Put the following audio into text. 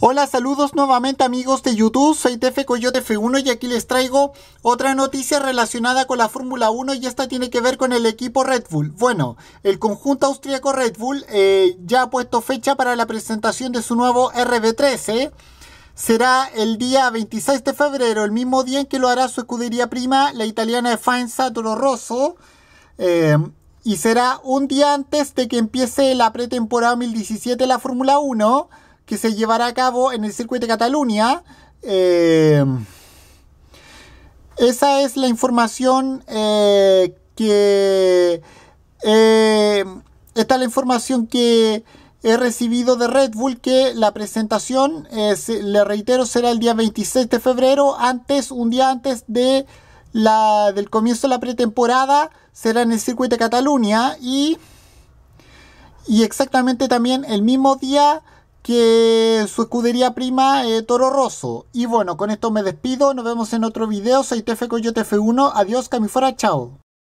Hola, saludos nuevamente amigos de YouTube, soy Tefe Coyote F1 y aquí les traigo otra noticia relacionada con la Fórmula 1 y esta tiene que ver con el equipo Red Bull. Bueno, el conjunto austríaco Red Bull eh, ya ha puesto fecha para la presentación de su nuevo RB13. ¿eh? Será el día 26 de febrero, el mismo día en que lo hará su escudería prima, la italiana Faenza Toro Rosso. Eh, y será un día antes de que empiece la pretemporada 2017 de la Fórmula 1 que se llevará a cabo en el circuito de Cataluña. Eh, esa es la información eh, que... Eh, esta es la información que he recibido de Red Bull, que la presentación, le reitero, será el día 26 de febrero, antes, un día antes de del comienzo de la pretemporada, será en el circuito de Cataluña y, y exactamente también el mismo día que su escudería prima eh, Toro Rosso. Y bueno, con esto me despido, nos vemos en otro video, soy TF Coyote F1, adiós, camifora. chao.